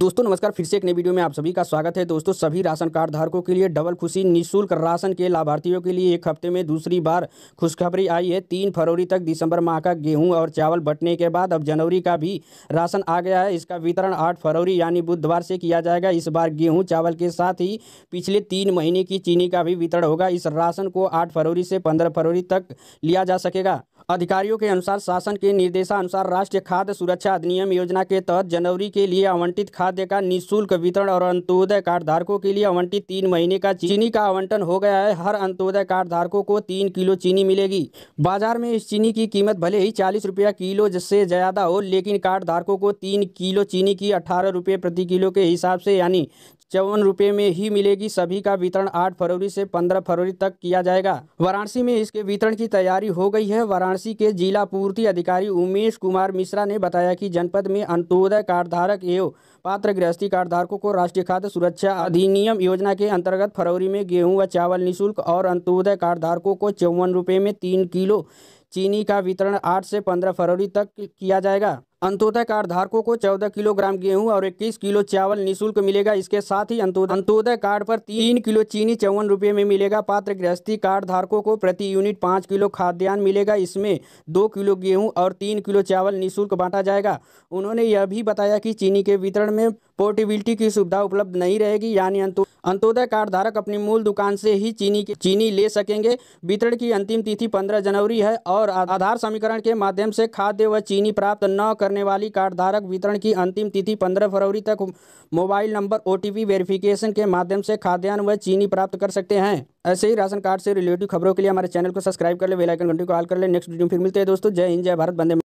दोस्तों नमस्कार फिर से एक नई वीडियो में आप सभी का स्वागत है दोस्तों सभी राशन कार्ड धारकों के लिए डबल खुशी निशुल्क राशन के लाभार्थियों के लिए एक हफ्ते में दूसरी बार खुशखबरी आई है तीन फरवरी तक दिसंबर माह का गेहूं और चावल बटने के बाद अब जनवरी का भी राशन आ गया है इसका वितरण आठ फरवरी यानी बुधवार से किया जाएगा इस बार गेहूँ चावल के साथ ही पिछले तीन महीने की चीनी का भी वितरण होगा इस राशन को आठ फरवरी से पंद्रह फरवरी तक लिया जा सकेगा अधिकारियों के अनुसार शासन के निर्देशानुसार राष्ट्रीय खाद्य सुरक्षा अधिनियम योजना के तहत जनवरी के लिए आवंटित खाद्य का निःशुल्क वितरण और अंत्योदय कार्ड धारकों के लिए आवंटित तीन महीने का चीनी का आवंटन हो गया है हर अंत्योदय कार्ड धारकों को तीन किलो चीनी मिलेगी बाजार में इस चीनी की कीमत भले ही चालीस रुपया किलो से ज्यादा हो लेकिन कार्ड धारकों को तीन किलो चीनी की अठारह रुपये प्रति किलो के हिसाब से यानी चौवन रुपये में ही मिलेगी सभी का वितरण आठ फरवरी से पंद्रह फरवरी तक किया जाएगा वाराणसी में इसके वितरण की तैयारी हो गई है वाराणसी के जिला पूर्ति अधिकारी उमेश कुमार मिश्रा ने बताया कि जनपद में अंत्योदय कार्डधारक एवं पात्र गृहस्थी कार्डधारकों को राष्ट्रीय खाद्य सुरक्षा अधिनियम योजना के अंतर्गत फरवरी में गेहूँ व चावल निःशुल्क और अंत्योदय कार्डधारकों को चौवन रुपये में तीन किलो चीनी का वितरण आठ से पंद्रह फरवरी तक किया जाएगा अंत्योदय कार्ड धारकों को 14 किलोग्राम गेहूं और 21 किलो चावल निशुल्क मिलेगा इसके साथ ही अंत्योदय कार्ड पर तीन किलो चीनी चौवन रुपये में मिलेगा पात्र गृहस्थी कार्ड धारकों को प्रति यूनिट पाँच किलो खाद्यान्न मिलेगा इसमें दो किलो गेहूं और तीन किलो चावल निःशुल्क बांटा जाएगा उन्होंने यह भी बताया कि चीनी के वितरण में पोर्टेबिलिटी की सुविधा उपलब्ध नहीं रहेगी यानी अंतोदय कार्ड धारक अपनी मूल दुकान से ही चीनी चीनी ले सकेंगे वितरण की अंतिम तिथि 15 जनवरी है और आधार समीकरण के माध्यम से खाद्य व चीनी प्राप्त न करने वाली कार्ड धारक वितरण की अंतिम तिथि 15 फरवरी तक मोबाइल नंबर ओ वेरिफिकेशन के माध्यम से खाद्यान्न व चीनी प्राप्त कर सकते हैं ऐसे ही राशन कार्ड से रिलेटेड खबरों के लिए हमारे चैनल को सब्सक्राइब कर ले बेलाइकन घंटे को कर ले नेक्स्ट वीडियो फिर मिलते हैं दोस्तों जय हिंद जय भारत बंदे